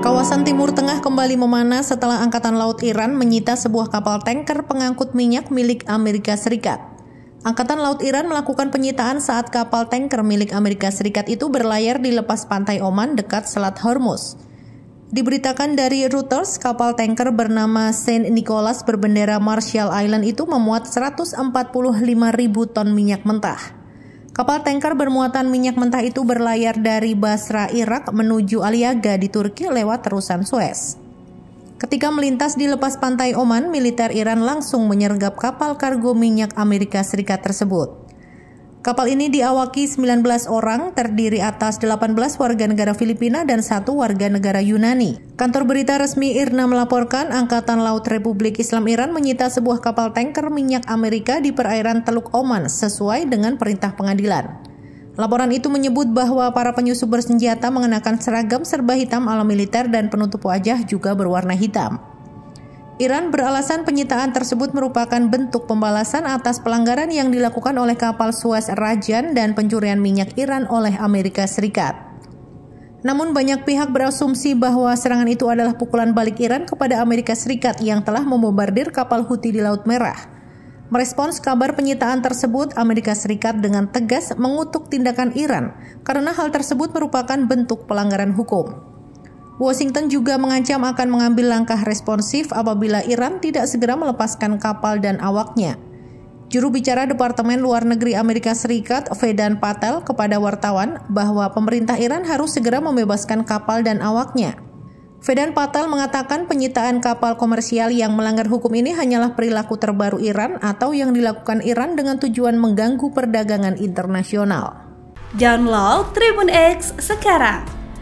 Kawasan Timur Tengah kembali memanas setelah Angkatan Laut Iran menyita sebuah kapal tanker pengangkut minyak milik Amerika Serikat. Angkatan Laut Iran melakukan penyitaan saat kapal tanker milik Amerika Serikat itu berlayar di lepas pantai Oman dekat Selat Hormuz. Diberitakan dari Reuters, kapal tanker bernama Saint Nicholas berbendera Marshall Island itu memuat 145 ribu ton minyak mentah. Kapal tanker bermuatan minyak mentah itu berlayar dari Basra, Irak menuju Aliaga di Turki lewat terusan Suez. Ketika melintas di lepas pantai Oman, militer Iran langsung menyergap kapal kargo minyak Amerika Serikat tersebut. Kapal ini diawaki 19 orang, terdiri atas 18 warga negara Filipina dan satu warga negara Yunani. Kantor berita resmi IRNA melaporkan Angkatan Laut Republik Islam Iran menyita sebuah kapal tanker minyak Amerika di perairan Teluk Oman sesuai dengan perintah pengadilan. Laporan itu menyebut bahwa para penyusup bersenjata mengenakan seragam serba hitam ala militer dan penutup wajah juga berwarna hitam. Iran beralasan penyitaan tersebut merupakan bentuk pembalasan atas pelanggaran yang dilakukan oleh kapal Suez Rajan dan pencurian minyak Iran oleh Amerika Serikat. Namun banyak pihak berasumsi bahwa serangan itu adalah pukulan balik Iran kepada Amerika Serikat yang telah membombardir kapal Houthi di Laut Merah. Merespons kabar penyitaan tersebut, Amerika Serikat dengan tegas mengutuk tindakan Iran karena hal tersebut merupakan bentuk pelanggaran hukum. Washington juga mengancam akan mengambil langkah responsif apabila Iran tidak segera melepaskan kapal dan awaknya. Juru bicara Departemen Luar Negeri Amerika Serikat, Vedan Patel, kepada wartawan bahwa pemerintah Iran harus segera membebaskan kapal dan awaknya. Vedan Patel mengatakan penyitaan kapal komersial yang melanggar hukum ini hanyalah perilaku terbaru Iran atau yang dilakukan Iran dengan tujuan mengganggu perdagangan internasional. Download Tribun X sekarang